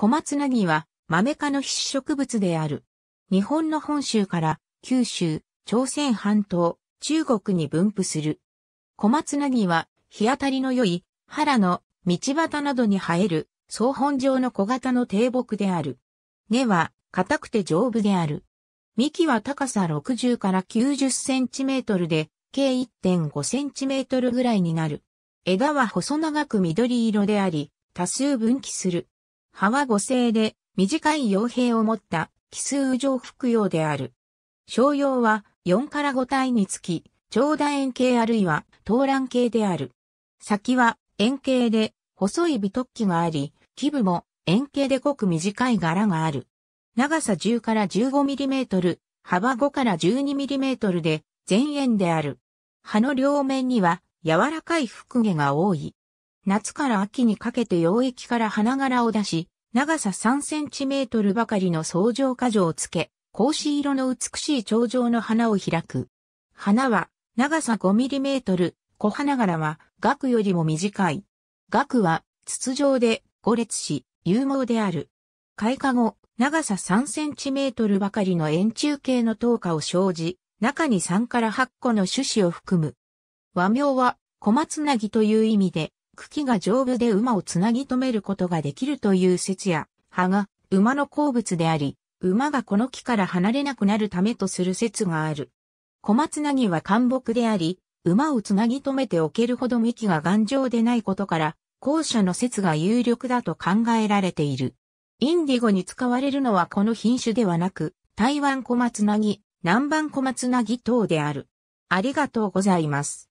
小松菜木は豆科の必須植物である。日本の本州から九州、朝鮮半島、中国に分布する。小松菜木は日当たりの良い原の道端などに生える総本状の小型の低木である。根は硬くて丈夫である。幹は高さ60から90センチメートルで、計1.5センチメートルぐらいになる。枝は細長く緑色であり、多数分岐する。葉は五星で、短い傭兵を持った奇数上服用である。商用は4から5体につき、長打円形あるいは東蘭形である。先は円形で細い美突起があり、基部も円形で濃く短い柄がある。長さ10から1 5トル、幅5から1 2トルで全円である。葉の両面には柔らかい腹毛が多い。夏から秋にかけて溶液から花柄を出し、長さ3センチメートルばかりの相乗果樹をつけ、格子色の美しい頂上の花を開く。花は長さ5ミリメートル、小花柄は額よりも短い。額は筒状で5列し、有毛である。開花後、長さ3センチメートルばかりの円柱形の灯火を生じ、中に3から8個の種子を含む。和名は小松なぎという意味で、茎が丈夫で馬をつなぎ止めることができるという説や、葉が馬の好物であり、馬がこの木から離れなくなるためとする説がある。小松なぎは寒木であり、馬をつなぎ止めておけるほど幹が頑丈でないことから、後者の説が有力だと考えられている。インディゴに使われるのはこの品種ではなく、台湾小松なぎ、南蛮小松なぎ等である。ありがとうございます。